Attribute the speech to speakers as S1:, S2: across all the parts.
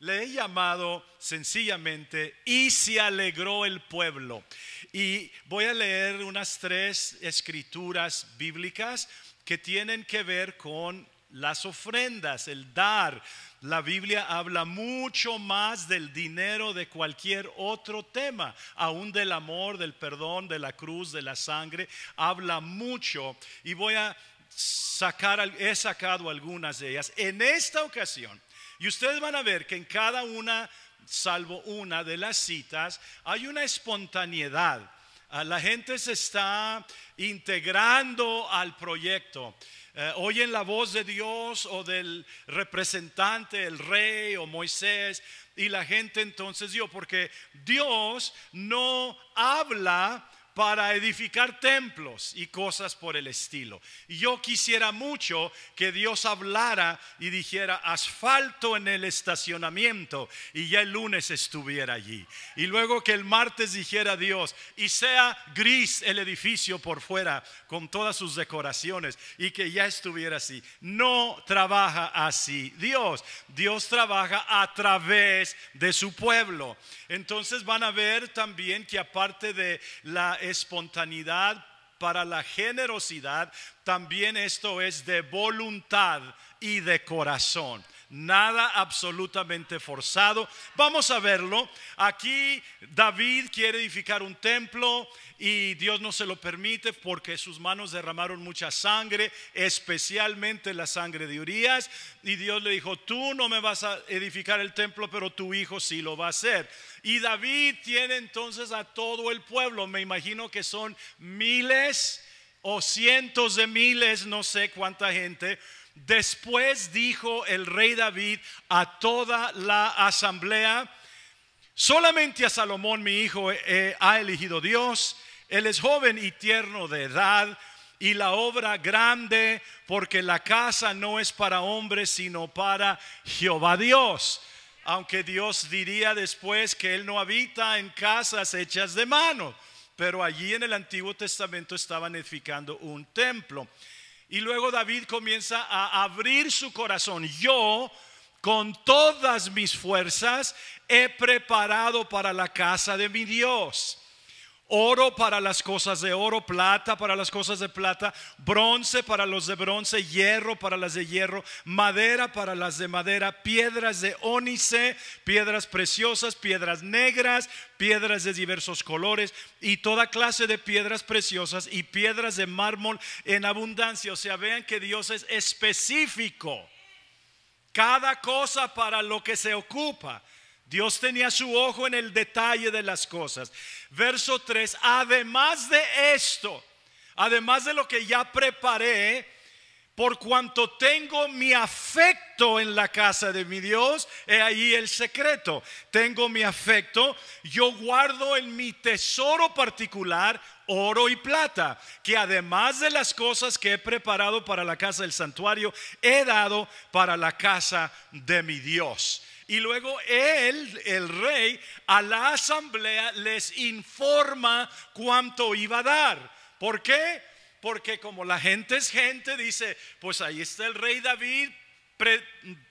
S1: le he llamado sencillamente y se alegró el pueblo. Y voy a leer unas tres escrituras bíblicas que tienen que ver con las ofrendas, el dar. La Biblia habla mucho más del dinero de cualquier otro tema, aún del amor, del perdón, de la cruz, de la sangre. Habla mucho y voy a sacar, he sacado algunas de ellas. En esta ocasión y ustedes van a ver que en cada una, salvo una de las citas, hay una espontaneidad. Ah, la gente se está integrando al proyecto. Oye eh, oyen la voz de Dios o del representante, el rey o Moisés, y la gente entonces dio, porque Dios no habla para edificar templos y cosas por el estilo. yo quisiera mucho que Dios hablara y dijera asfalto en el estacionamiento y ya el lunes estuviera allí. Y luego que el martes dijera Dios y sea gris el edificio por fuera con todas sus decoraciones y que ya estuviera así. No trabaja así Dios. Dios trabaja a través de su pueblo. Entonces van a ver también que aparte de la espontaneidad, para la generosidad, también esto es de voluntad y de corazón nada absolutamente forzado. Vamos a verlo. Aquí David quiere edificar un templo y Dios no se lo permite porque sus manos derramaron mucha sangre, especialmente la sangre de Urias. Y Dios le dijo, tú no me vas a edificar el templo, pero tu hijo sí lo va a hacer. Y David tiene entonces a todo el pueblo, me imagino que son miles o cientos de miles, no sé cuánta gente, Después dijo el rey David a toda la asamblea, solamente a Salomón mi hijo ha elegido Dios, él es joven y tierno de edad y la obra grande, porque la casa no es para hombres, sino para Jehová Dios. Aunque Dios diría después que Él no habita en casas hechas de mano, pero allí en el Antiguo Testamento estaban edificando un templo. Y luego David comienza a abrir su corazón. Yo, con todas mis fuerzas, he preparado para la casa de mi Dios oro para las cosas de oro, plata para las cosas de plata, bronce para los de bronce, hierro para las de hierro, madera para las de madera, piedras de ónice, piedras preciosas, piedras negras, piedras de diversos colores y toda clase de piedras preciosas y piedras de mármol en abundancia. O sea, vean que Dios es específico. Cada cosa para lo que se ocupa. Dios tenía su ojo en el detalle de las cosas. Verso 3, además de esto, además de lo que ya preparé, por cuanto tengo mi afecto en la casa de mi Dios, he ahí el secreto. Tengo mi afecto, yo guardo en mi tesoro particular oro y plata, que además de las cosas que he preparado para la casa del santuario, he dado para la casa de mi Dios. Y luego él, el rey, a la asamblea les informa cuánto iba a dar. ¿Por qué? Porque como la gente es gente, dice, pues ahí está el rey David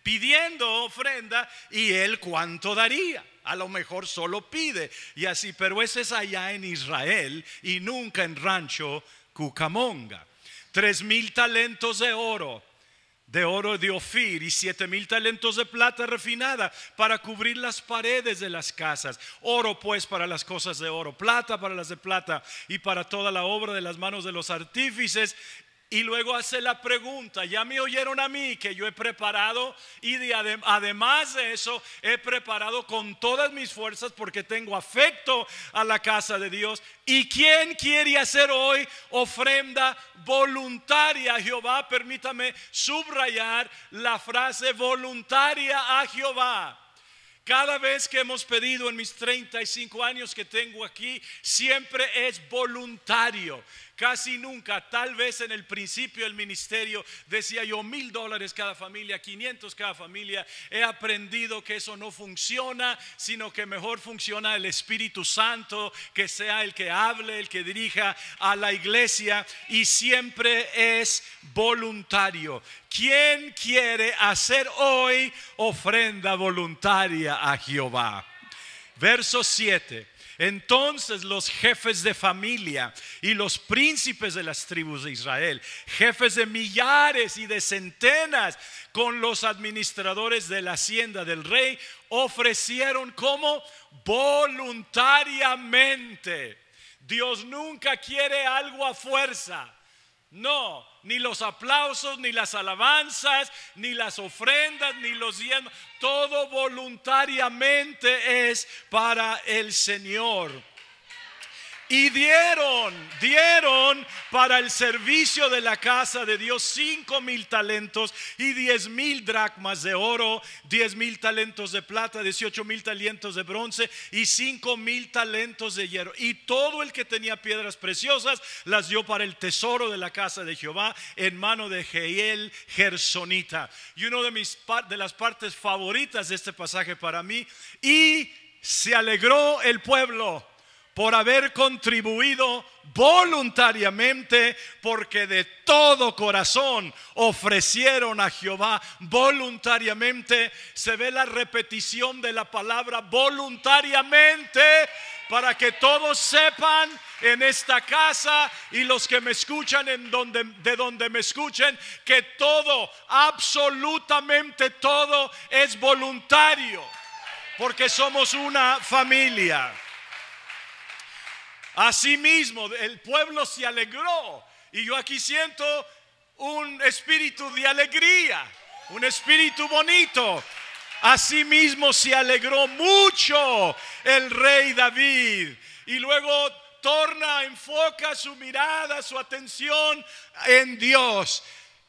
S1: pidiendo ofrenda y él cuánto daría. A lo mejor solo pide y así, pero ese es allá en Israel y nunca en rancho Cucamonga. Tres mil talentos de oro, de oro de Ofir y siete mil talentos de plata refinada para cubrir las paredes de las casas. Oro pues para las cosas de oro, plata para las de plata y para toda la obra de las manos de los artífices y luego hace la pregunta, ya me oyeron a mí que yo he preparado y además de eso he preparado con todas mis fuerzas porque tengo afecto a la casa de Dios. ¿Y quién quiere hacer hoy ofrenda voluntaria a Jehová? Permítame subrayar la frase voluntaria a Jehová. Cada vez que hemos pedido en mis 35 años que tengo aquí, siempre es voluntario. Casi nunca, tal vez en el principio del ministerio, decía yo mil dólares cada familia, 500 cada familia. He aprendido que eso no funciona, sino que mejor funciona el Espíritu Santo, que sea el que hable, el que dirija a la iglesia y siempre es voluntario. ¿Quién quiere hacer hoy ofrenda voluntaria a Jehová? Verso 7. Entonces los jefes de familia y los príncipes de las tribus de Israel, jefes de millares y de centenas, con los administradores de la hacienda del rey, ofrecieron como voluntariamente. Dios nunca quiere algo a fuerza. No, ni los aplausos, ni las alabanzas, ni las ofrendas, ni los diezmos. Todo voluntariamente es para el Señor. Y dieron, dieron para el servicio de la casa de Dios cinco mil talentos y diez mil dracmas de oro, diez mil talentos de plata, dieciocho mil talentos de bronce y cinco mil talentos de hierro. Y todo el que tenía piedras preciosas las dio para el tesoro de la casa de Jehová en mano de Jehiel Gersonita. Y una de mis de las partes favoritas de este pasaje para mí. Y se alegró el pueblo por haber contribuido voluntariamente, porque de todo corazón ofrecieron a Jehová voluntariamente. Se ve la repetición de la palabra voluntariamente para que todos sepan en esta casa y los que me escuchan en donde de donde me escuchen que todo, absolutamente todo es voluntario, porque somos una familia. Asimismo, el pueblo se alegró. Y yo aquí siento un espíritu de alegría, un espíritu bonito. Asimismo se alegró mucho el rey David. Y luego torna, enfoca su mirada, su atención en Dios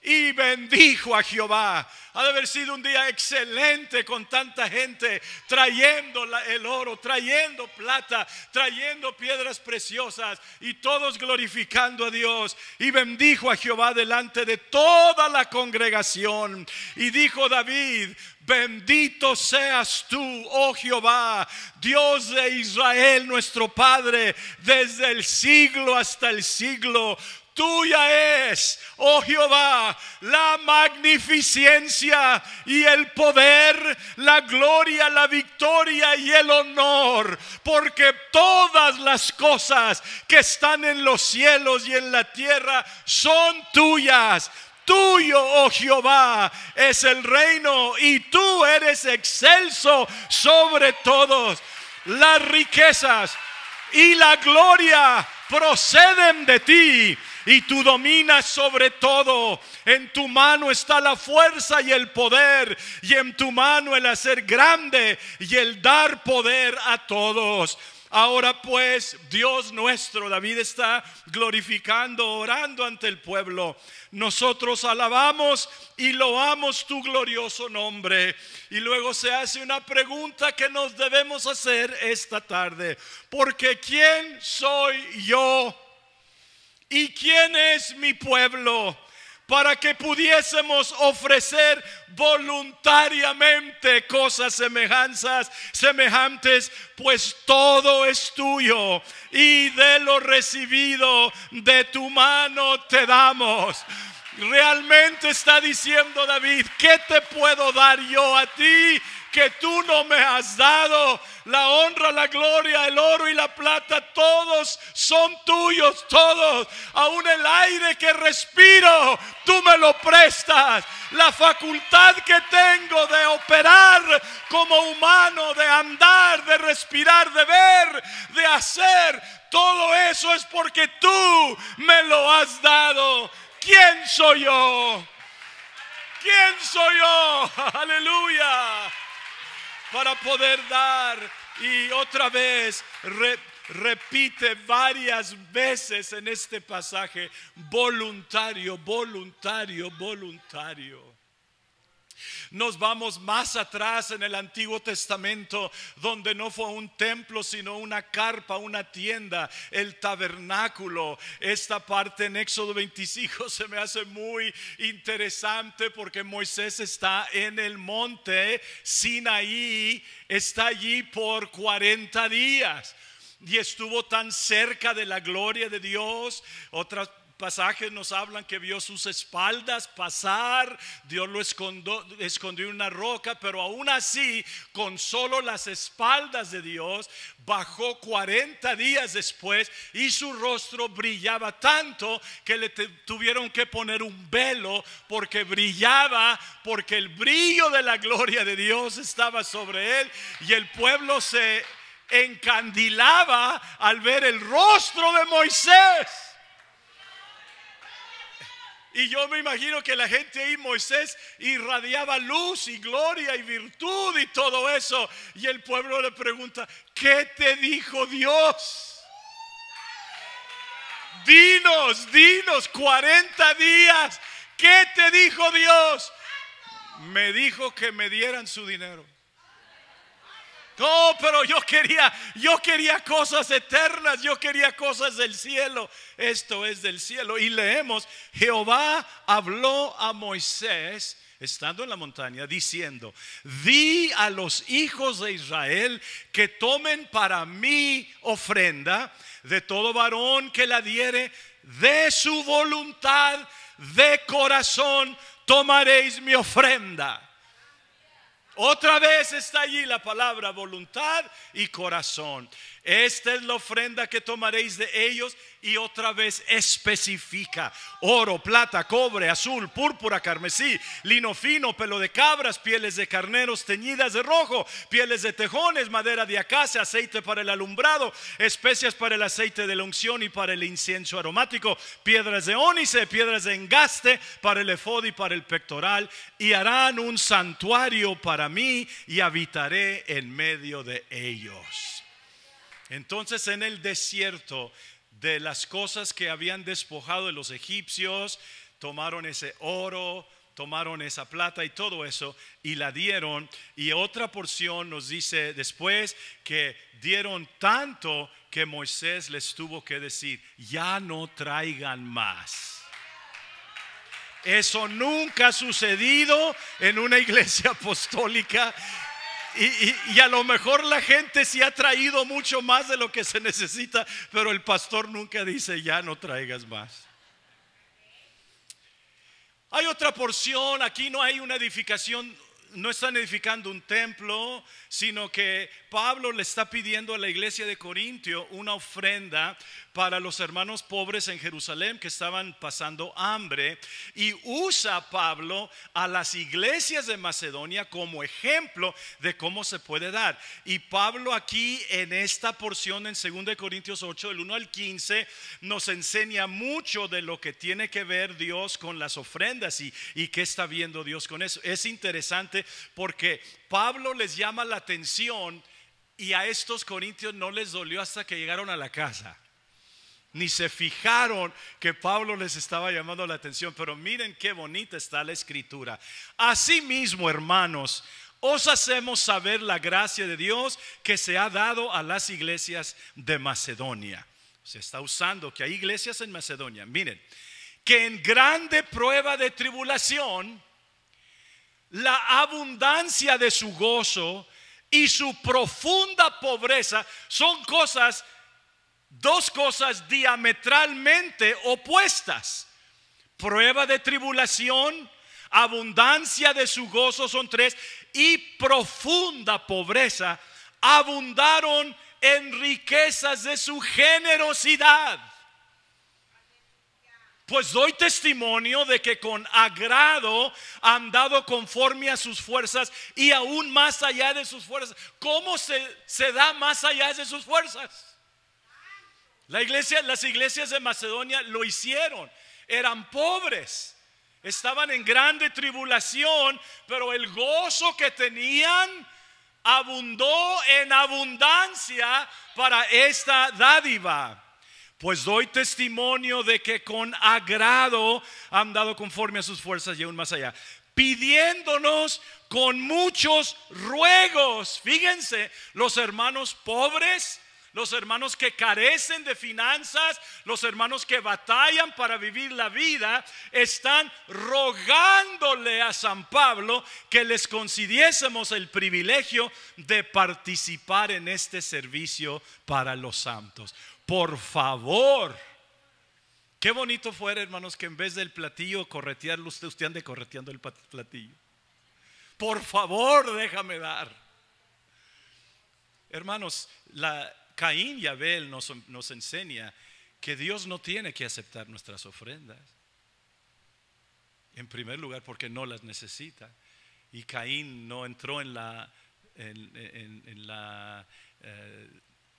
S1: y bendijo a Jehová. Ha de haber sido un día excelente con tanta gente trayendo el oro, trayendo plata, trayendo piedras preciosas y todos glorificando a Dios. Y bendijo a Jehová delante de toda la congregación. Y dijo David, Bendito seas tú, oh Jehová, Dios de Israel, nuestro Padre, desde el siglo hasta el siglo. Tuya es, oh Jehová, la magnificencia y el poder, la gloria, la victoria y el honor, porque todas las cosas que están en los cielos y en la tierra son tuyas. Tuyo, oh Jehová, es el reino y tú eres excelso sobre todos. Las riquezas y la gloria proceden de ti y tú dominas sobre todo. En tu mano está la fuerza y el poder y en tu mano el hacer grande y el dar poder a todos. Ahora pues, Dios nuestro, David está glorificando, orando ante el pueblo. Nosotros alabamos y loamos tu glorioso nombre. Y luego se hace una pregunta que nos debemos hacer esta tarde. Porque ¿quién soy yo? ¿Y quién es mi pueblo? Para que pudiésemos ofrecer voluntariamente cosas semejanzas, semejantes, pues todo es tuyo y de lo recibido de tu mano te damos. Realmente está diciendo David, ¿qué te puedo dar yo a ti? que tú no me has dado. La honra, la gloria, el oro y la plata, todos son tuyos, todos. Aún el aire que respiro, tú me lo prestas. La facultad que tengo de operar como humano, de andar, de respirar, de ver, de hacer, todo eso es porque tú me lo has dado. ¿Quién soy yo? ¿Quién soy yo? Aleluya para poder dar. Y otra vez repite varias veces en este pasaje, voluntario, voluntario, voluntario. Nos vamos más atrás en el Antiguo Testamento, donde no fue un templo, sino una carpa, una tienda, el tabernáculo. Esta parte en Éxodo 25 se me hace muy interesante porque Moisés está en el monte Sinaí, está allí por 40 días y estuvo tan cerca de la gloria de Dios. Otras pasajes nos hablan que vio sus espaldas pasar, Dios lo escondió, escondió en una roca, pero aún así, con solo las espaldas de Dios, bajó 40 días después y su rostro brillaba tanto que le tuvieron que poner un velo porque brillaba, porque el brillo de la gloria de Dios estaba sobre él y el pueblo se encandilaba al ver el rostro de Moisés. Y yo me imagino que la gente ahí, Moisés, irradiaba luz y gloria y virtud y todo eso. Y el pueblo le pregunta, ¿qué te dijo Dios? Dinos, dinos, 40 días. ¿Qué te dijo Dios? Me dijo que me dieran su dinero. No, pero yo quería, yo quería cosas eternas, yo quería cosas del cielo. Esto es del cielo. Y leemos, Jehová habló a Moisés estando en la montaña, diciendo, di a los hijos de Israel que tomen para mí ofrenda de todo varón que la diere, de su voluntad, de corazón, tomaréis mi ofrenda. Otra vez está allí la palabra voluntad y corazón. Esta es la ofrenda que tomaréis de ellos y otra vez especifica oro, plata, cobre, azul, púrpura, carmesí, lino fino, pelo de cabras, pieles de carneros teñidas de rojo, pieles de tejones, madera de acacia, aceite para el alumbrado, especias para el aceite de la unción y para el incienso aromático, piedras de ónice, piedras de engaste para el efod y para el pectoral y harán un santuario para mí y habitaré en medio de ellos. Entonces en el desierto de las cosas que habían despojado de los egipcios, tomaron ese oro, tomaron esa plata y todo eso y la dieron. Y otra porción nos dice después que dieron tanto que Moisés les tuvo que decir, ya no traigan más. Eso nunca ha sucedido en una iglesia apostólica. Y, a lo mejor la gente se ha traído mucho más de lo que se necesita, pero el pastor nunca dice, ya no traigas más. Hay otra porción, aquí no hay una edificación no están edificando un templo, sino que Pablo le está pidiendo a la iglesia de Corintio una ofrenda para los hermanos pobres en Jerusalén que estaban pasando hambre. Y usa Pablo a las iglesias de Macedonia como ejemplo de cómo se puede dar. Y Pablo aquí en esta porción en 2 Corintios 8, del 1 al 15, nos enseña mucho de lo que tiene que ver Dios con las ofrendas y, y qué está viendo Dios con eso. Es interesante porque Pablo les llama la atención y a estos corintios no les dolió hasta que llegaron a la casa. Ni se fijaron que Pablo les estaba llamando la atención, pero miren qué bonita está la escritura. Asimismo, hermanos, os hacemos saber la gracia de Dios que se ha dado a las iglesias de Macedonia. Se está usando que hay iglesias en Macedonia. Miren, que en grande prueba de tribulación, la abundancia de su gozo y su profunda pobreza son cosas, dos cosas diametralmente opuestas. Prueba de tribulación, abundancia de su gozo son tres, y profunda pobreza abundaron en riquezas de su generosidad. Pues doy testimonio de que con agrado han dado conforme a sus fuerzas y aún más allá de sus fuerzas. ¿Cómo se, se da más allá de sus fuerzas? La iglesia, las iglesias de Macedonia lo hicieron. Eran pobres, estaban en grande tribulación, pero el gozo que tenían abundó en abundancia para esta dádiva. Pues doy testimonio de que con agrado han dado conforme a sus fuerzas y aún más allá, pidiéndonos con muchos ruegos. Fíjense, los hermanos pobres, los hermanos que carecen de finanzas, los hermanos que batallan para vivir la vida, están rogándole a San Pablo que les concediésemos el privilegio de participar en este servicio para los santos por favor. Qué bonito fuera, hermanos, que en vez del platillo corretearlo, usted, usted ande correteando el platillo. Por favor, déjame dar. Hermanos, la, Caín y Abel nos, enseña que Dios no tiene que aceptar nuestras ofrendas. En primer lugar, porque no las necesita. Y Caín no entró en la, en, la eh,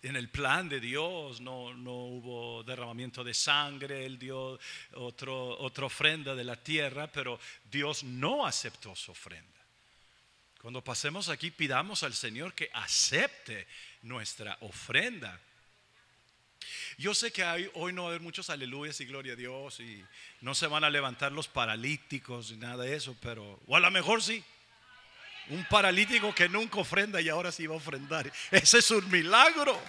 S1: en el plan de Dios no, hubo derramamiento de sangre, Él dio otro, otra ofrenda de la tierra, pero Dios no aceptó su ofrenda. Cuando pasemos aquí, pidamos al Señor que acepte nuestra ofrenda. Yo sé que hay, hoy no va a haber muchos aleluyas y gloria a Dios y no se van a levantar los paralíticos y nada de eso, pero, o a lo mejor sí. Un paralítico que nunca ofrenda y ahora se va a ofrendar. Ese es un milagro.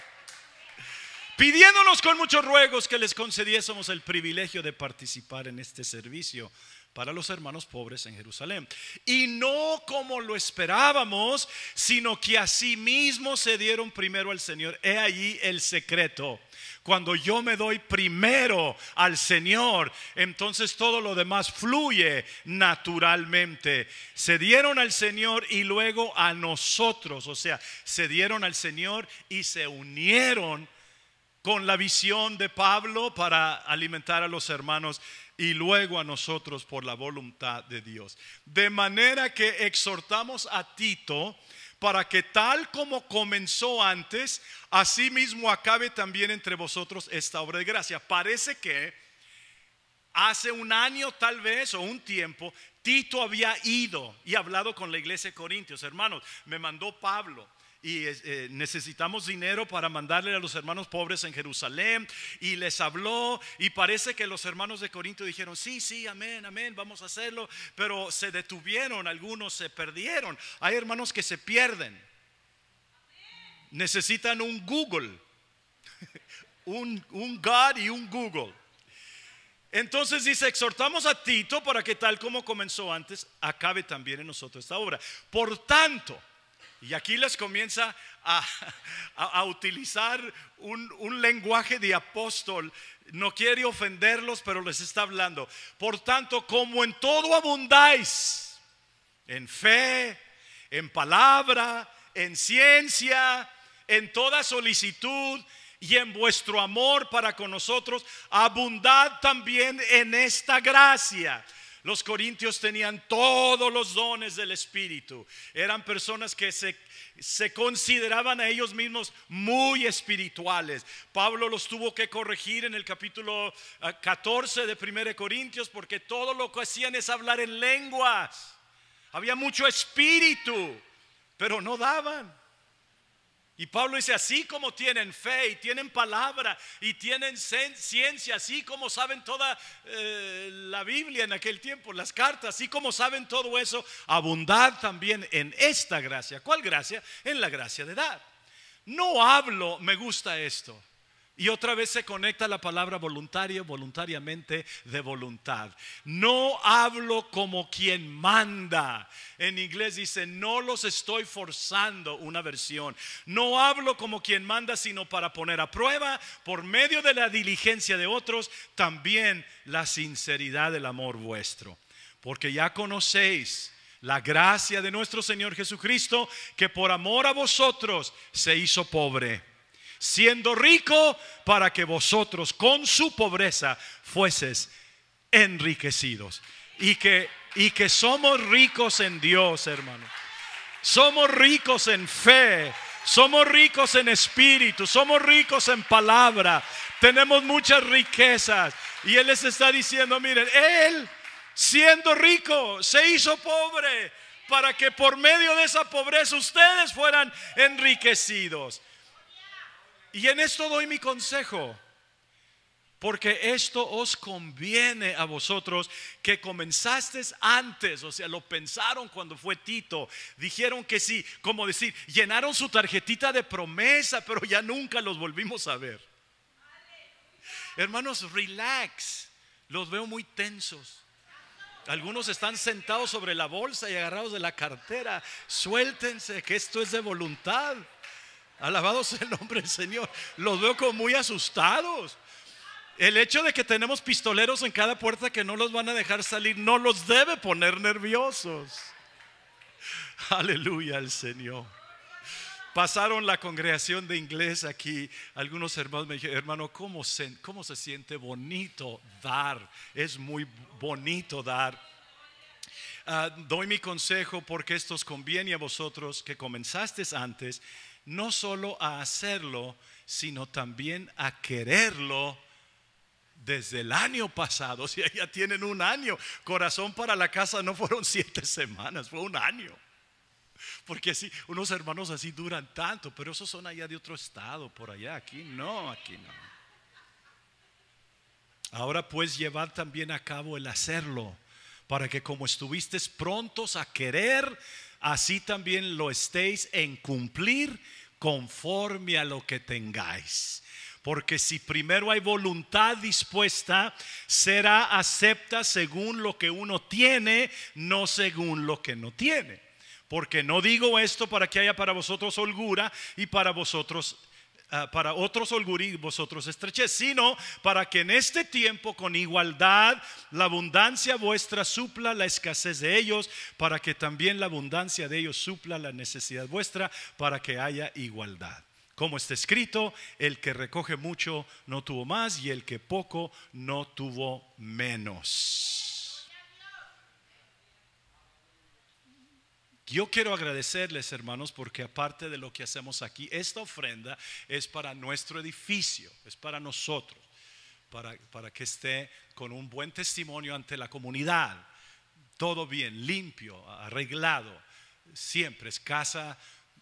S1: Pidiéndonos con muchos ruegos que les concediésemos el privilegio de participar en este servicio para los hermanos pobres en Jerusalén. Y no como lo esperábamos, sino que asimismo se dieron primero al Señor. He allí el secreto cuando yo me doy primero al Señor, entonces todo lo demás fluye naturalmente. Se dieron al Señor y luego a nosotros, o sea, se dieron al Señor y se unieron con la visión de Pablo para alimentar a los hermanos y luego a nosotros por la voluntad de Dios. De manera que exhortamos a Tito para que tal como comenzó antes, así mismo acabe también entre vosotros esta obra de gracia. Parece que hace un año tal vez o un tiempo, Tito había ido y hablado con la iglesia de Corintios. Hermanos, me mandó Pablo y eh, necesitamos dinero para mandarle a los hermanos pobres en Jerusalén. Y les habló y parece que los hermanos de Corinto dijeron, sí, sí, amén, amén, vamos a hacerlo. Pero se detuvieron, algunos se perdieron. Hay hermanos que se pierden. Necesitan un Google, un, un God y un Google. Entonces dice, exhortamos a Tito para que tal como comenzó antes, acabe también en nosotros esta obra. Por tanto, y aquí les comienza a, utilizar un, un, lenguaje de apóstol. No quiere ofenderlos, pero les está hablando. Por tanto, como en todo abundáis, en fe, en palabra, en ciencia, en toda solicitud y en vuestro amor para con nosotros, abundad también en esta gracia. Los corintios tenían todos los dones del Espíritu. Eran personas que se, consideraban a ellos mismos muy espirituales. Pablo los tuvo que corregir en el capítulo 14 ah, de 1 Corintios porque todo lo que hacían es hablar en lenguas. Había mucho espíritu, pero no daban. Y Pablo dice, así como tienen fe y tienen palabra y tienen ciencia, así como saben toda eh, la Biblia en aquel tiempo, las cartas, así como saben todo eso, abundad también en esta gracia. ¿Cuál gracia? En la gracia de dar No hablo, me gusta esto. Y otra vez se conecta la palabra voluntario, voluntariamente, de voluntad. No hablo como quien manda. En inglés dice, no los estoy forzando, una versión. No hablo como quien manda, sino para poner a prueba, por medio de la diligencia de otros, también la sinceridad del amor vuestro. Porque ya conocéis la gracia de nuestro Señor Jesucristo, que por amor a vosotros se hizo pobre siendo rico para que vosotros con su pobreza fueses enriquecidos. Y que, y que somos ricos en Dios, hermano. Somos ricos en fe, somos ricos en espíritu, somos ricos en palabra, tenemos muchas riquezas. Y Él les está diciendo, miren, Él siendo rico se hizo pobre para que por medio de esa pobreza ustedes fueran enriquecidos. Y en esto doy mi consejo, porque esto os conviene a vosotros que comenzasteis antes, o sea, lo pensaron cuando fue Tito, dijeron que sí, como decir, llenaron su tarjetita de promesa, pero ya nunca los volvimos a ver. Hermanos, relax, los veo muy tensos. Algunos están sentados sobre la bolsa y agarrados de la cartera. Suéltense, que esto es de voluntad. Alabado sea el nombre del Señor. Los veo como muy asustados. El hecho de que tenemos pistoleros en cada puerta que no los van a dejar salir no los debe poner nerviosos. Aleluya al Señor. Pasaron la congregación de inglés aquí. Algunos hermanos me dijeron, hermano, ¿cómo se, cómo se siente bonito dar? Es muy bonito dar. Ah, doy mi consejo porque esto os conviene a vosotros que comenzasteis antes no solo a hacerlo, sino también a quererlo desde el año pasado. si sea, ya tienen un año. Corazón para la casa no fueron siete semanas, fue un año. Porque si unos hermanos así duran tanto, pero esos son allá de otro estado, por allá, aquí no, aquí no. Ahora pues llevar también a cabo el hacerlo, para que como estuviste prontos a querer, así también lo estéis en cumplir conforme a lo que tengáis. Porque si primero hay voluntad dispuesta, será acepta según lo que uno tiene, no según lo que no tiene. Porque no digo esto para que haya para vosotros holgura y para vosotros eh, para otros algoritmos vosotros estrechez, sino para que en este tiempo con igualdad la abundancia vuestra supla la escasez de ellos, para que también la abundancia de ellos supla la necesidad vuestra, para que haya igualdad. Como está escrito, el que recoge mucho no tuvo más y el que poco no tuvo menos. Yo quiero agradecerles, hermanos, porque aparte de lo que hacemos aquí, esta ofrenda es para nuestro edificio, es para nosotros, para, para que esté con un buen testimonio ante la comunidad. Todo bien, limpio, arreglado. Siempre es casa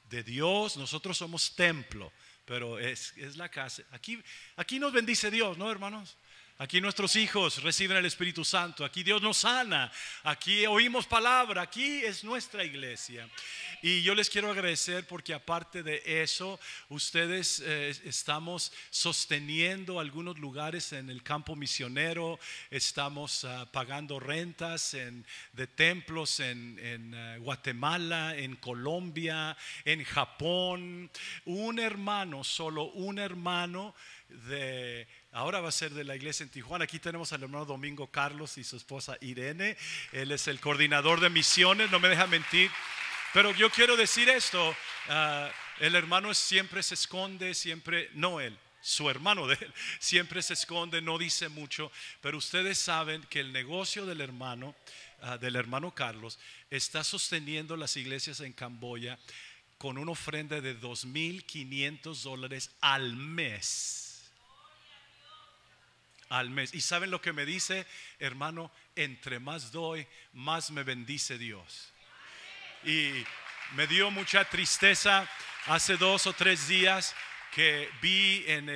S1: de Dios, nosotros somos templo, pero es, es la casa. Aquí, aquí nos bendice Dios, ¿no, hermanos? Aquí nuestros hijos reciben el Espíritu Santo. Aquí Dios nos sana. Aquí oímos palabra. Aquí es nuestra iglesia. Y yo les quiero agradecer porque aparte de eso, ustedes eh, estamos sosteniendo algunos lugares en el campo misionero. Estamos ah, pagando rentas de templos en, ah, Guatemala, en Colombia, en Japón. Un hermano, solo un hermano de Ahora va a ser de la iglesia en Tijuana. Aquí tenemos al hermano Domingo Carlos y su esposa Irene. Él es el coordinador de misiones, no me deja mentir. Pero yo quiero decir esto, ah, el hermano siempre se esconde, siempre, no él, su hermano de él, siempre se esconde, no dice mucho, pero ustedes saben que el negocio del hermano, ah, del hermano Carlos, está sosteniendo las iglesias en Camboya con una ofrenda de 2.500 dólares al mes al mes. ¿Y saben lo que me dice, hermano? Entre más doy, más me bendice Dios. Y me dio mucha tristeza hace dos o tres días que vi en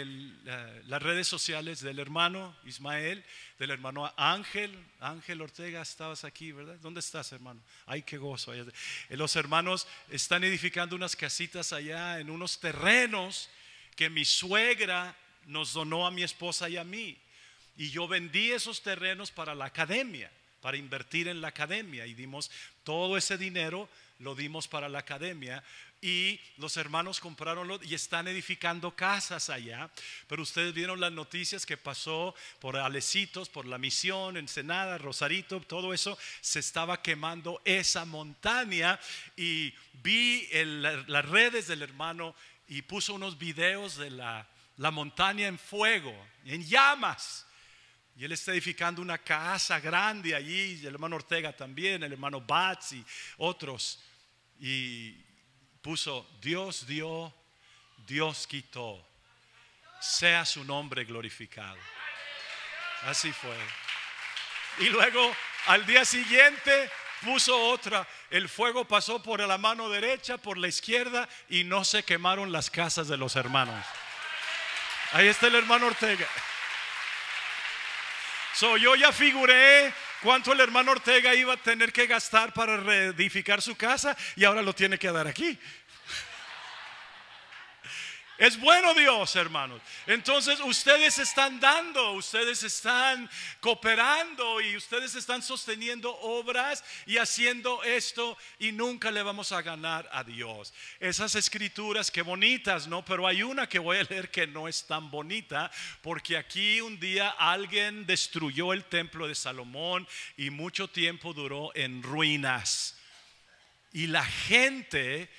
S1: eh, las redes sociales del hermano Ismael, del hermano Ángel, Ángel Ortega, estabas aquí, ¿verdad? ¿Dónde estás, hermano? Ay, qué gozo. Eh, los hermanos están edificando unas casitas allá en unos terrenos que mi suegra nos donó a mi esposa y a mí. Y yo vendí esos terrenos para la academia, para invertir en la academia. Y dimos todo ese dinero, lo dimos para la academia. Y los hermanos compraron y están edificando casas allá. Pero ustedes vieron las noticias que pasó por Alecitos, por la misión, Ensenada, Rosarito, todo eso. Se estaba quemando esa montaña. Y vi las redes del hermano y puso unos videos de la, la montaña en fuego, en llamas. Y él está edificando una casa grande allí, el hermano Ortega también, el hermano Batz y otros. Y puso, Dios dio, Dios quitó. Sea su nombre glorificado. Así fue. Y luego al día siguiente puso otra. El fuego pasó por la mano derecha, por la izquierda y no se quemaron las casas de los hermanos. Ahí está el hermano Ortega. So, yo ya figuré cuánto el hermano Ortega iba a tener que gastar para reedificar su casa y ahora lo tiene que dar aquí. Es bueno Dios, hermanos. Entonces ustedes están dando, ustedes están cooperando y ustedes están sosteniendo obras y haciendo esto y nunca le vamos a ganar a Dios. Esas escrituras que bonitas, ¿no? Pero hay una que voy a leer que no es tan bonita porque aquí un día alguien destruyó el templo de Salomón y mucho tiempo duró en ruinas. Y la gente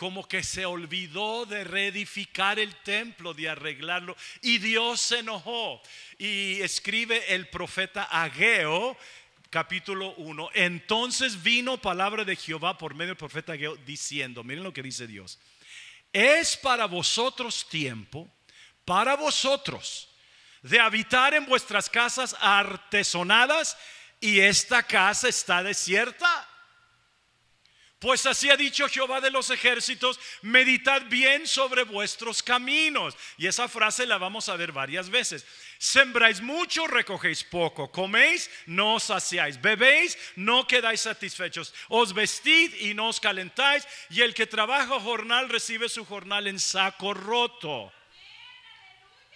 S1: como que se olvidó de reedificar el templo, de arreglarlo, y Dios se enojó. Y escribe el profeta Ageo, capítulo 1, entonces vino palabra de Jehová por medio del profeta Ageo diciendo, miren lo que dice Dios, es para vosotros tiempo, para vosotros, de habitar en vuestras casas artesonadas y esta casa está desierta. Pues así ha dicho Jehová de los ejércitos, meditad bien sobre vuestros caminos. Y esa frase la vamos a ver varias veces. Sembráis mucho, recogéis poco. Coméis, no os saciáis. Bebéis, no quedáis satisfechos. Os vestid y no os calentáis. Y el que trabaja jornal recibe su jornal en saco roto.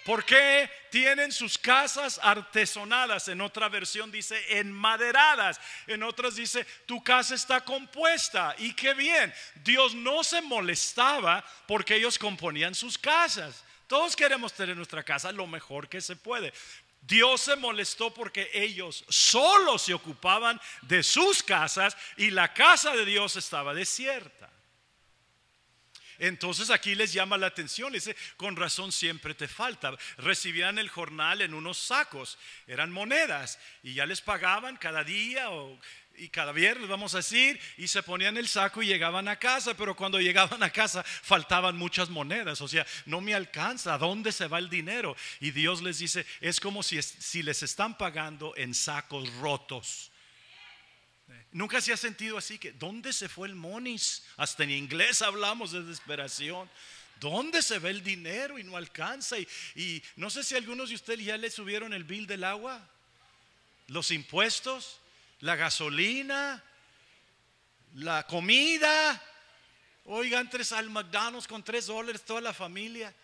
S1: ¿Por qué tienen sus casas artesonadas? En otra versión dice enmaderadas. En otras dice tu casa está compuesta. Y qué bien. Dios no se molestaba porque ellos componían sus casas. Todos queremos tener nuestra casa lo mejor que se puede. Dios se molestó porque ellos solo se ocupaban de sus casas y la casa de Dios estaba desierta. Entonces aquí les llama la atención, dice, con razón siempre te falta. Recibían el jornal en unos sacos, eran monedas, y ya les pagaban cada día y cada viernes, vamos a decir, y se ponían el saco y llegaban a casa, pero cuando llegaban a casa faltaban muchas monedas, o sea, no me alcanza, ¿a dónde se va el dinero? Y Dios les dice, es como si, si les están pagando en sacos rotos. Nunca se ha sentido así que, ¿dónde se fue el monis? Hasta en inglés hablamos de desesperación. ¿Dónde se ve el dinero y no alcanza? Y, y no sé si algunos de ustedes ya le subieron el bill del agua, los impuestos, la gasolina, la comida. Oigan, tres al McDonald's con tres dólares, toda la familia.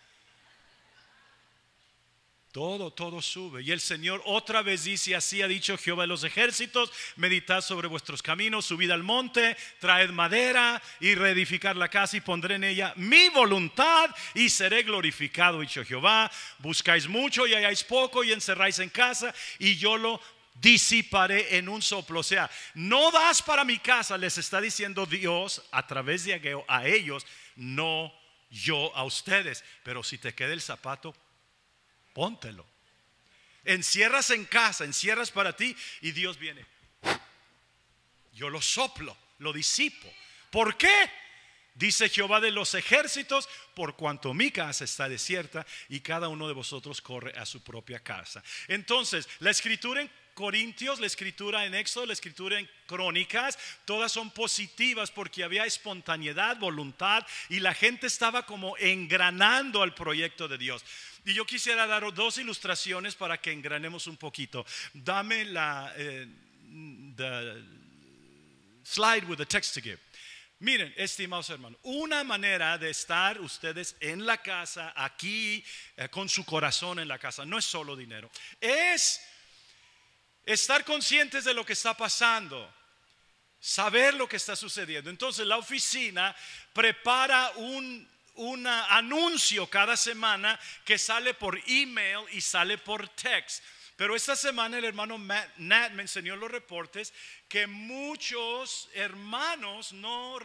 S1: Todo, todo sube. Y el Señor otra vez dice, así ha dicho Jehová de los ejércitos, meditad sobre vuestros caminos, subid al monte, traed madera y reedificar la casa y pondré en ella mi voluntad y seré glorificado, dicho Jehová. Buscáis mucho y halláis poco y encerráis en casa y yo lo disiparé en un soplo. O sea, no das para mi casa, les está diciendo Dios a través de Ageo a ellos, no yo a ustedes. Pero si te queda el zapato, póntelo. Encierras en casa, encierras para ti y Dios viene. Yo lo soplo, lo disipo. ¿Por qué? Dice Jehová de los ejércitos, por cuanto mi casa está desierta y cada uno de vosotros corre a su propia casa. Entonces, la escritura en Corintios, la escritura en Éxodo, la escritura en Crónicas, todas son positivas porque había espontaneidad, voluntad y la gente estaba como engranando al proyecto de Dios. Y yo quisiera dar dos ilustraciones para que engranemos un poquito. Dame la eh, slide with the text to give. Miren, estimados hermanos, una manera de estar ustedes en la casa, aquí, eh, con su corazón en la casa, no es solo dinero, es Estar conscientes de lo que está pasando. Saber lo que está sucediendo. Entonces la oficina prepara un un anuncio cada semana que sale por email y sale por text. Pero esta semana el hermano Matt, Nat me enseñó los reportes que muchos hermanos no,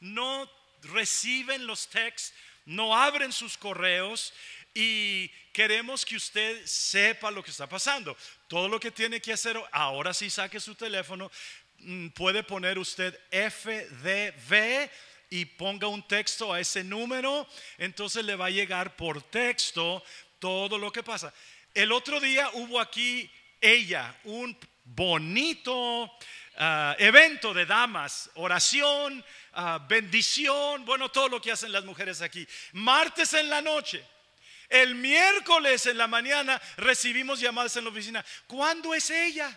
S1: no reciben los texts, no abren sus correos y queremos que usted sepa lo que está pasando. Todo lo que tiene que hacer, ahora sí saque su teléfono, mm, puede poner usted FDV y ponga un texto a ese número, entonces le va a llegar por texto todo lo que pasa. El otro día hubo aquí ella, un bonito ah, evento de damas, oración, ah, bendición, bueno, todo lo que hacen las mujeres aquí. Martes en la noche. El miércoles en la mañana recibimos llamadas en la oficina. ¿Cuándo es ella?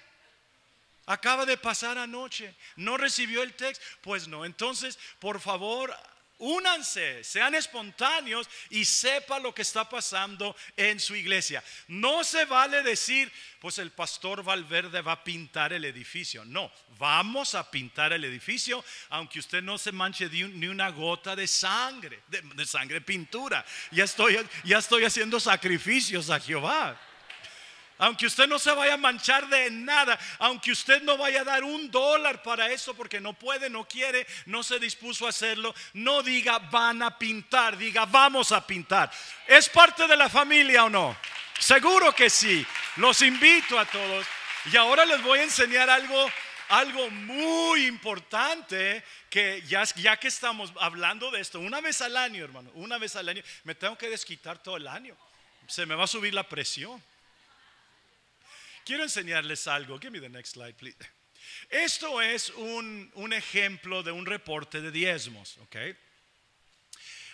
S1: Acaba de pasar anoche. No recibió el texto. Pues no. Entonces, por favor, únanse, sean espontáneos y sepa lo que está pasando en su iglesia. No se vale decir, pues el pastor Valverde va a pintar el edificio. No, vamos a pintar el edificio, aunque usted no se manche ni una gota de sangre, de, sangre pintura. Ya estoy, ya estoy haciendo sacrificios a Jehová aunque usted no se vaya a manchar de nada, aunque usted no vaya a dar un dólar para eso porque no puede, no quiere, no se dispuso a hacerlo, no diga van a pintar, diga vamos a pintar. ¿Es parte de la familia o no? Seguro que sí. Los invito a todos. Y ahora les voy a enseñar algo algo muy importante que ya, ya, que estamos hablando de esto, una vez al año, hermano, una vez al año, me tengo que desquitar todo el año. Se me va a subir la presión. Quiero enseñarles algo. Give me the next slide, please. Esto es un, ejemplo de un reporte de diezmos, ¿ok?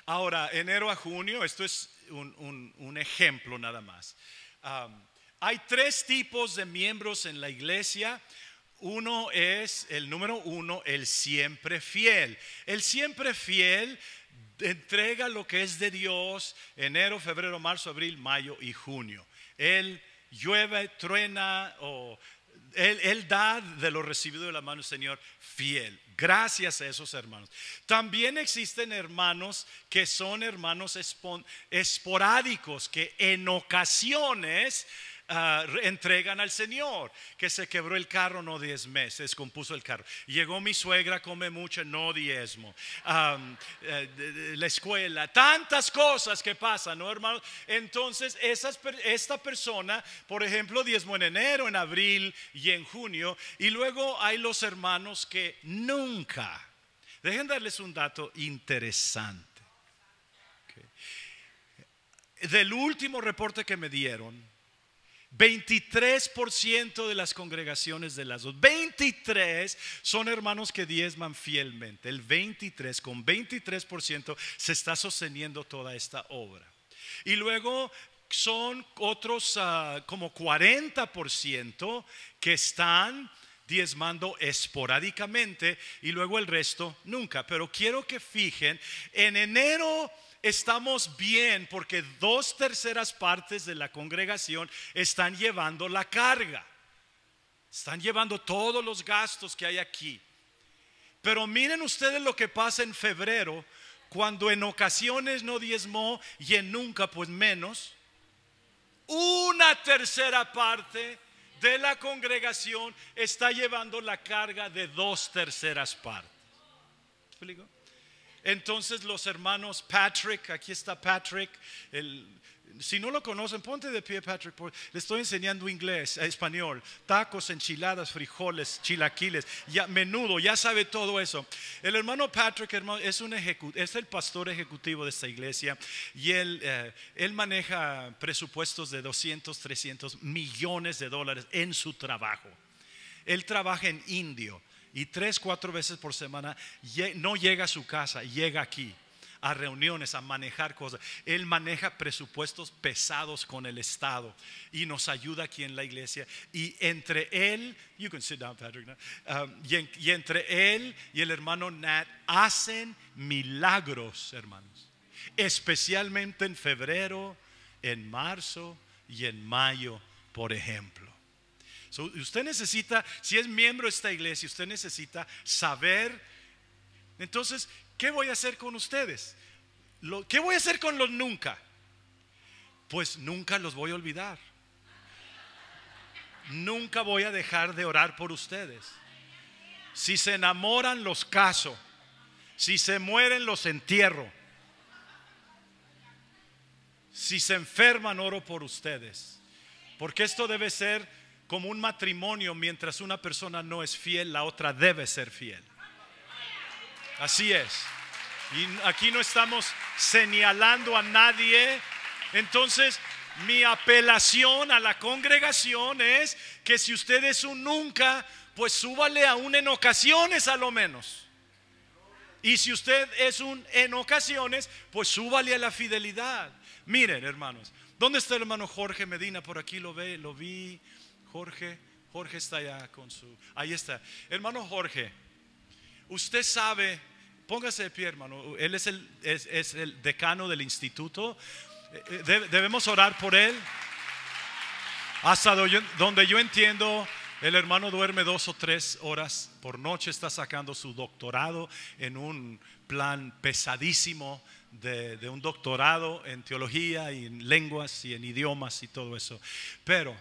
S1: Ahora, enero a junio, esto es un, ejemplo nada más. hay tres tipos de miembros en la iglesia. Uno es, el número uno, el siempre fiel. El siempre fiel entrega lo que es de Dios enero, febrero, marzo, abril, mayo y junio. Él llueve, truena o... Él, da de lo recibido de la mano del Señor fiel. Gracias a esos hermanos. También existen hermanos que son hermanos esporádicos, que en ocasiones Ah, entregan al Señor, que se quebró el carro, no diez meses Compuso el carro. Llegó mi suegra, come mucho, no diezmo. Eh, la escuela, tantas cosas que pasan, ¿no, Entonces, esta persona, por ejemplo, diezmo en enero, en abril y en junio, y luego hay los hermanos que nunca, dejen darles un dato interesante. Del último reporte que me dieron, 23% de las congregaciones de las dos. 23 son hermanos que diezman fielmente. El 23, con 23% se está sosteniendo toda esta obra. Y luego son otros ah, como 40% que están diezmando esporádicamente y luego el resto nunca. Pero quiero que fijen, en enero estamos bien porque dos terceras partes de la congregación están llevando la carga. Están llevando todos los gastos que hay aquí. Pero miren ustedes lo que pasa en febrero, cuando en ocasiones no diezmó y en nunca pues menos. Una tercera parte de la congregación está llevando la carga de dos terceras partes. ¿Explico? Entonces los hermanos Patrick, aquí está Patrick, si no lo conocen, ponte de pie Patrick, le estoy enseñando inglés, eh, español, tacos, enchiladas, frijoles, chilaquiles, menudo, ya sabe todo eso. El hermano Patrick hermano, es, un es el pastor ejecutivo de esta iglesia y él, eh, él maneja presupuestos de 200, 300 millones de dólares en su trabajo. Él trabaja en indio y tres, cuatro veces por semana no llega a su casa, llega aquí a reuniones, a manejar cosas. Él maneja presupuestos pesados con el Estado y nos ayuda aquí en la iglesia. Y entre él, you can sit down, Patrick, um, y, entre él y el hermano Nat hacen milagros, hermanos. Especialmente en febrero, en marzo y en mayo, por ejemplo usted necesita, si es miembro de esta iglesia, usted necesita saber. Entonces, ¿qué voy a hacer con ustedes? ¿Qué voy a hacer con los nunca? Pues nunca los voy a olvidar. Nunca voy a dejar de orar por ustedes. Si se enamoran, los caso. Si se mueren, los entierro. Si se enferman, oro por ustedes. Porque esto debe ser como un matrimonio, mientras una persona no es fiel, la otra debe ser fiel. Así es. Y aquí no estamos señalando a nadie. Entonces, mi apelación a la congregación es que si usted es un nunca, pues súbale a un en ocasiones a lo menos. Y si usted es un en ocasiones, pues súbale a la fidelidad. Miren, hermanos, ¿dónde está el hermano Jorge Medina? Por aquí lo ve, lo vi. Jorge. Jorge está allá con su... Ahí está. Hermano Jorge, usted sabe, póngase de pie, hermano. Él es el, es, el decano del instituto. Eh, debemos orar por él. Hasta donde yo entiendo, el hermano duerme dos o tres horas por noche, está sacando su doctorado en un plan pesadísimo de, de, un doctorado en teología y en lenguas y en idiomas y todo eso. Pero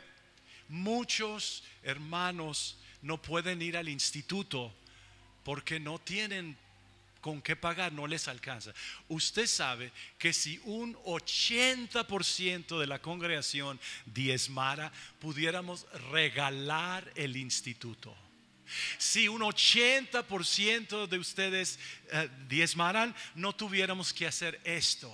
S1: Muchos hermanos no pueden ir al instituto porque no tienen con qué pagar, no les alcanza. Usted sabe que si un 80% de la congregación diezmara, pudiéramos regalar el instituto. Si un 80% de ustedes eh, diezmaran, no tuviéramos que hacer esto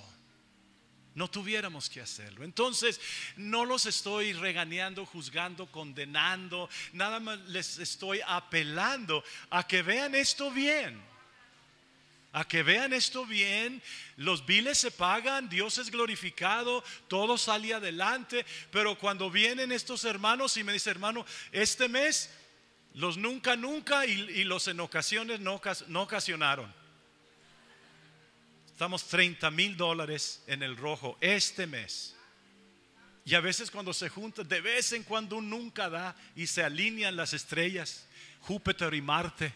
S1: no tuviéramos que hacerlo. Entonces, no los estoy regañando, juzgando, condenando, nada más les estoy apelando a que vean esto bien. A que vean esto bien, los biles se pagan, Dios es glorificado, todo sale adelante, pero cuando vienen estos hermanos y me dice, hermano, este mes los nunca, nunca y, los en ocasiones no ocasionaron. Estamos 30 mil dólares en el rojo este mes. Y a veces cuando se junta de vez en cuando nunca da y se alinean las estrellas, Júpiter y Marte.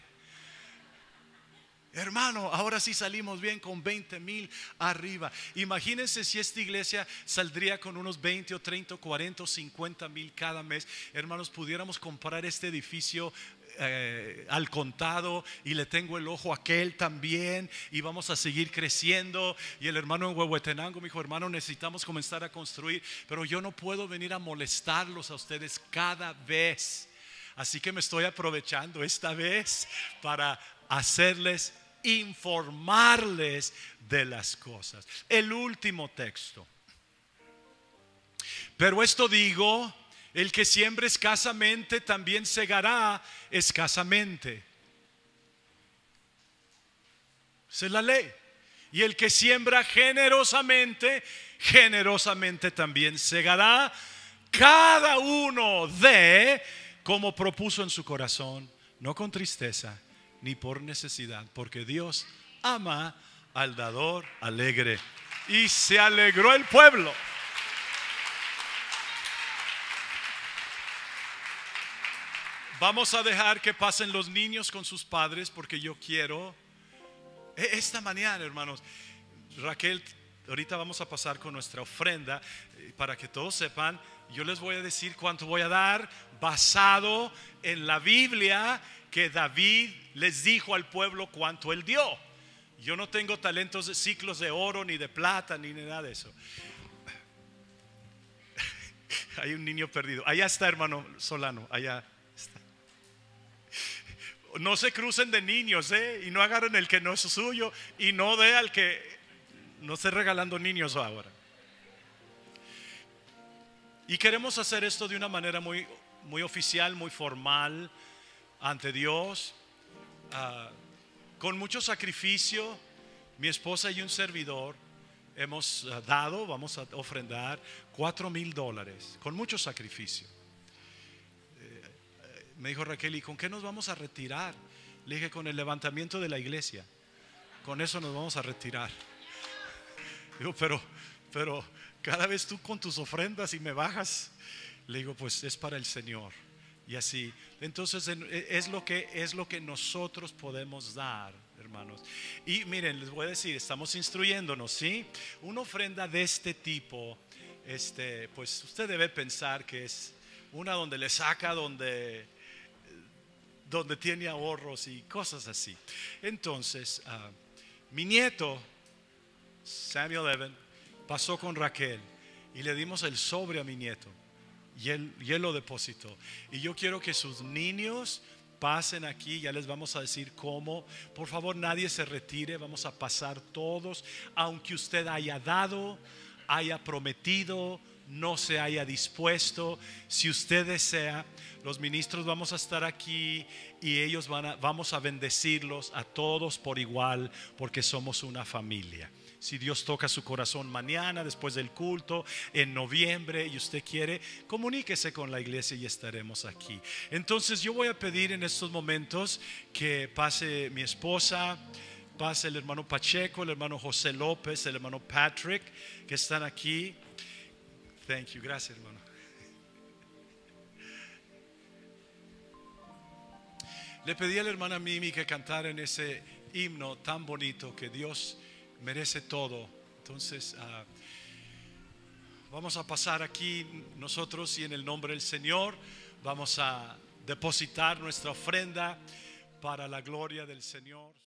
S1: Hermano, ahora sí salimos bien con 20 mil arriba. Imagínense si esta iglesia saldría con unos 20 o 30 o 40 o 50 mil cada mes. Hermanos, pudiéramos comprar este edificio eh, al contado y le tengo el ojo a aquel también y vamos a seguir creciendo. Y el hermano en Huehuetenango me dijo, hermano, necesitamos comenzar a construir, pero yo no puedo venir a molestarlos a ustedes cada vez. Así que me estoy aprovechando esta vez para hacerles, informarles de las cosas. El último texto. Pero esto digo el que siembra escasamente también segará escasamente. Esa es la ley. Y el que siembra generosamente, generosamente también segará cada uno de como propuso en su corazón, no con tristeza ni por necesidad, porque Dios ama al dador alegre. Y se alegró el pueblo. Vamos a dejar que pasen los niños con sus padres porque yo quiero. E-, esta mañana, hermanos, Raquel, ahorita vamos a pasar con nuestra ofrenda eh, para que todos sepan. Yo les voy a decir cuánto voy a dar basado en la Biblia que David les dijo al pueblo cuánto él dio. Yo no tengo talentos de ciclos de oro, ni de plata, ni nada de eso. Hay un niño perdido. Allá está, hermano Solano, allá no se crucen de niños, ¿eh? Y no agarren el que no es suyo y no dé al que... No esté regalando niños ahora. Y queremos hacer esto de una manera muy, muy oficial, muy formal, ante Dios, ah, con mucho sacrificio. Mi esposa y un servidor hemos ah, dado, vamos a ofrendar, cuatro mil dólares, con mucho sacrificio me dijo Raquel, ¿y con qué nos vamos a retirar? Le dije, con el levantamiento de la iglesia. Con eso nos vamos a retirar. Digo, pero, pero cada vez tú con tus ofrendas y me bajas. Le digo, pues es para el Señor. Y así. Entonces e, es lo que, es lo que nosotros podemos dar hermanos. Y miren, les voy a decir, estamos instruyéndonos, ¿sí? Una ofrenda de este tipo, este, pues usted debe pensar que es una donde le saca, donde donde tiene ahorros y cosas así. Entonces, ah, mi nieto, Samuel Evan, pasó con Raquel y le dimos el sobre a mi nieto y y él lo depositó. Y yo quiero que sus niños pasen aquí, ya les vamos a decir cómo. Por favor, nadie se retire, vamos a pasar todos, aunque usted haya dado, haya prometido, no se haya dispuesto, si usted desea, los ministros vamos a estar aquí y ellos van a, vamos a bendecirlos a todos por igual porque somos una familia. Si Dios toca su corazón mañana, después del culto, en noviembre, y usted quiere, comuníquese con la iglesia y estaremos aquí. Entonces yo voy a pedir en estos momentos que pase mi esposa, pase el hermano Pacheco, el hermano José López, el hermano Patrick, que están aquí. Thank you, gracias hermano. Le pedí a la hermana Mimi que cantara en ese himno tan bonito que Dios merece todo. Entonces, ah, vamos a pasar aquí nosotros y en el nombre del Señor vamos a depositar nuestra ofrenda para la gloria del Señor.